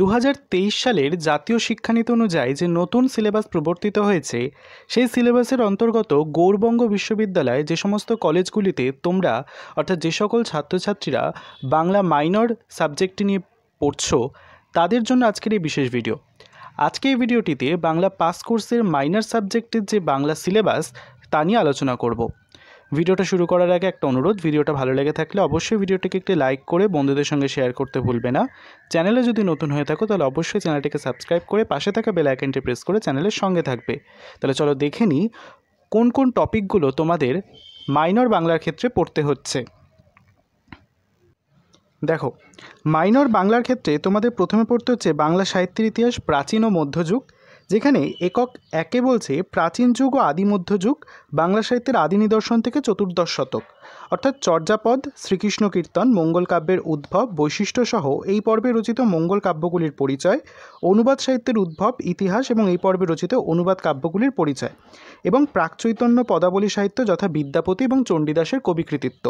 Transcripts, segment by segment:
দু সালের জাতীয় শিক্ষানীতি অনুযায়ী যে নতুন সিলেবাস প্রবর্তিত হয়েছে সেই সিলেবাসের অন্তর্গত গৌরবঙ্গ বিশ্ববিদ্যালয়ে যে সমস্ত কলেজগুলিতে তোমরা অর্থাৎ যে সকল ছাত্রছাত্রীরা বাংলা মাইনর সাবজেক্টটি নিয়ে পড়ছো তাদের জন্য আজকের এই বিশেষ ভিডিও আজকে এই ভিডিওটিতে বাংলা পাস কোর্সের মাইনর সাবজেক্টের যে বাংলা সিলেবাস তা নিয়ে আলোচনা করব ভিডিওটা শুরু করার আগে একটা অনুরোধ ভিডিওটা ভালো লেগে থাকলে অবশ্যই ভিডিওটিকে একটি লাইক করে বন্ধুদের সঙ্গে শেয়ার করতে ভুলবে না চ্যানেলে যদি নতুন হয়ে থাকো তাহলে অবশ্যই চ্যানেলটিকে সাবস্ক্রাইব করে পাশে থাকা বেল আইকনটি প্রেস করে চ্যানেলের সঙ্গে থাকবে তাহলে চলো দেখে নিই কোন কোন টপিকগুলো তোমাদের মাইনর বাংলার ক্ষেত্রে পড়তে হচ্ছে দেখো মাইনর বাংলার ক্ষেত্রে তোমাদের প্রথমে পড়তে হচ্ছে বাংলা সাহিত্যের ইতিহাস প্রাচীন ও মধ্যযুগ যেখানে একক একে বলছে প্রাচীন যুগ ও আদিমধ্যযুগ যুগ বাংলা সাহিত্যের আদি নিদর্শন থেকে চতুর্দশ শতক অর্থাৎ চর্যাপদ শ্রীকৃষ্ণ কীর্তন মঙ্গল কাব্যের উদ্ভব বৈশিষ্ট্য সহ এই পর্বে রচিত মঙ্গল কাব্যগুলির পরিচয় অনুবাদ সাহিত্যের উদ্ভব ইতিহাস এবং এই পর্বে রচিত অনুবাদ কাব্যগুলির পরিচয় এবং প্রাকচৈতন্য পদাবলী সাহিত্য যথা বিদ্যাপতি এবং চণ্ডীদাসের কবিকৃতিত্ব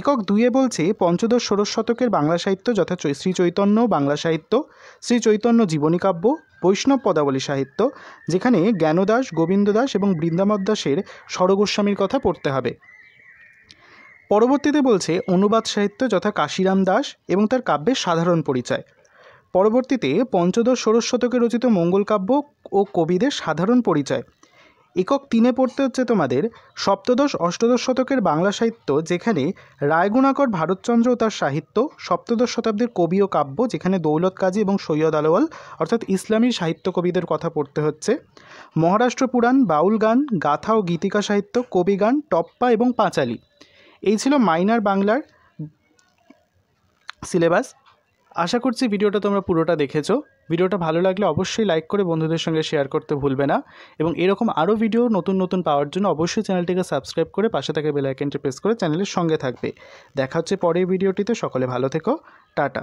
একক দুইয়ে বলছে পঞ্চদশ ষোড়শ শতকের বাংলা সাহিত্য যথা শ্রী চৈতন্য বাংলা সাহিত্য শ্রী চৈতন্য জীবনী কাব্য বৈষ্ণব পদাবলী সাহিত্য যেখানে জ্ঞানদাস গোবিন্দ দাস এবং বৃন্দাবদ দাসের স্বরগোস্বামীর কথা পড়তে হবে পরবর্তীতে বলছে অনুবাদ সাহিত্য যথা কাশিরাম দাস এবং তার কাব্যের সাধারণ পরিচয় পরবর্তীতে পঞ্চদশ ষোড়শ শতকে রচিত মঙ্গল কাব্য ও কবিদের সাধারণ পরিচয় একক তিনে পড়তে হচ্ছে তোমাদের সপ্তদশ অষ্টদশ শতকের বাংলা সাহিত্য যেখানে রায়গুণাকর ভারতচন্দ্র ও তার সাহিত্য সপ্তদশ শতাব্দীর কবি ও কাব্য যেখানে দৌলত কাজী এবং সৈয়দ আলোয়াল অর্থাৎ ইসলামী সাহিত্য কবিদের কথা পড়তে হচ্ছে মহারাষ্ট্র পুরাণ বাউল গান গাথা ও গীতিকা সাহিত্য কবি গান টপ্পা এবং পাঁচালী এই ছিল মাইনার বাংলার সিলেবাস আশা করছি ভিডিওটা তোমরা পুরোটা দেখেছো ভিডিওটা ভালো লাগলে অবশ্যই লাইক করে বন্ধুদের সঙ্গে শেয়ার করতে ভুলবে না এবং এরকম আরও ভিডিও নতুন নতুন পাওয়ার জন্য অবশ্যই চ্যানেলটিকে সাবস্ক্রাইব করে পাশে থাকা বেলাইকেনটি প্রেস করে চ্যানেলের সঙ্গে থাকবে দেখা হচ্ছে পরের ভিডিওটিতে সকলে ভালো থেকো টাটা